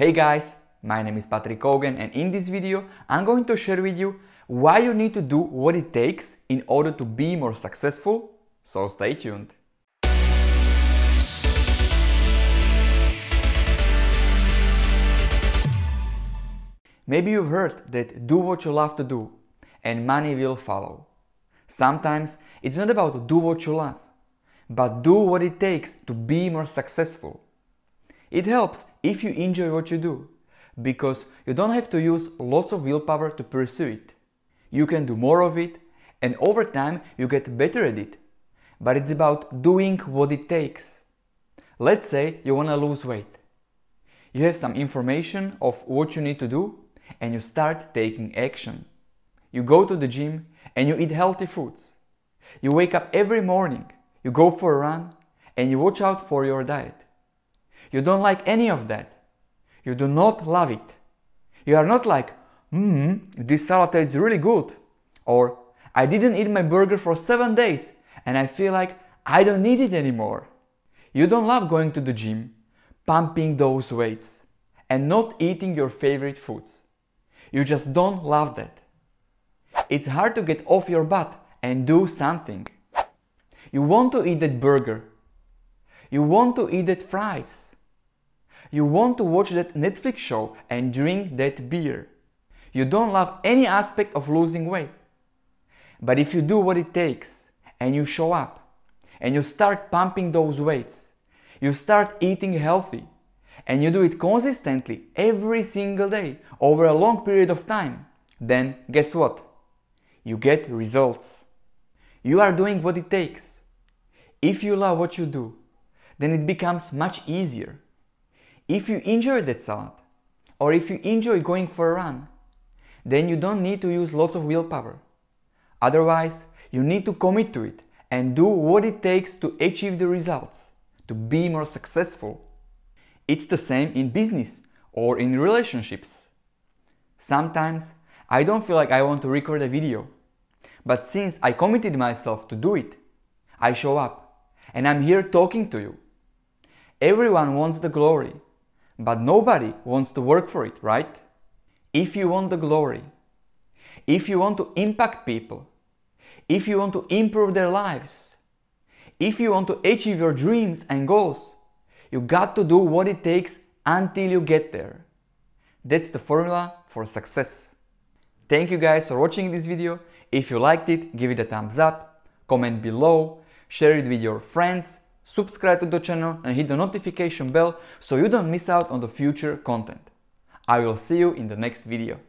Hey guys, my name is Patrick Hogan and in this video I'm going to share with you why you need to do what it takes in order to be more successful, so stay tuned. Maybe you've heard that do what you love to do and money will follow. Sometimes it's not about do what you love, but do what it takes to be more successful. It helps if you enjoy what you do, because you don't have to use lots of willpower to pursue it. You can do more of it, and over time you get better at it. But it's about doing what it takes. Let's say you wanna lose weight. You have some information of what you need to do, and you start taking action. You go to the gym and you eat healthy foods. You wake up every morning, you go for a run, and you watch out for your diet. You don't like any of that. You do not love it. You are not like, hmm, this salad tastes really good. Or, I didn't eat my burger for seven days and I feel like I don't need it anymore. You don't love going to the gym, pumping those weights, and not eating your favorite foods. You just don't love that. It's hard to get off your butt and do something. You want to eat that burger. You want to eat that fries. You want to watch that Netflix show and drink that beer. You don't love any aspect of losing weight. But if you do what it takes and you show up and you start pumping those weights, you start eating healthy and you do it consistently every single day over a long period of time, then guess what? You get results. You are doing what it takes. If you love what you do, then it becomes much easier if you enjoy that salad, or if you enjoy going for a run, then you don't need to use lots of willpower. Otherwise, you need to commit to it and do what it takes to achieve the results, to be more successful. It's the same in business or in relationships. Sometimes I don't feel like I want to record a video, but since I committed myself to do it, I show up and I'm here talking to you. Everyone wants the glory, but nobody wants to work for it, right? If you want the glory, if you want to impact people, if you want to improve their lives, if you want to achieve your dreams and goals, you got to do what it takes until you get there. That's the formula for success. Thank you guys for watching this video. If you liked it, give it a thumbs up, comment below, share it with your friends, subscribe to the channel and hit the notification bell so you don't miss out on the future content. I will see you in the next video.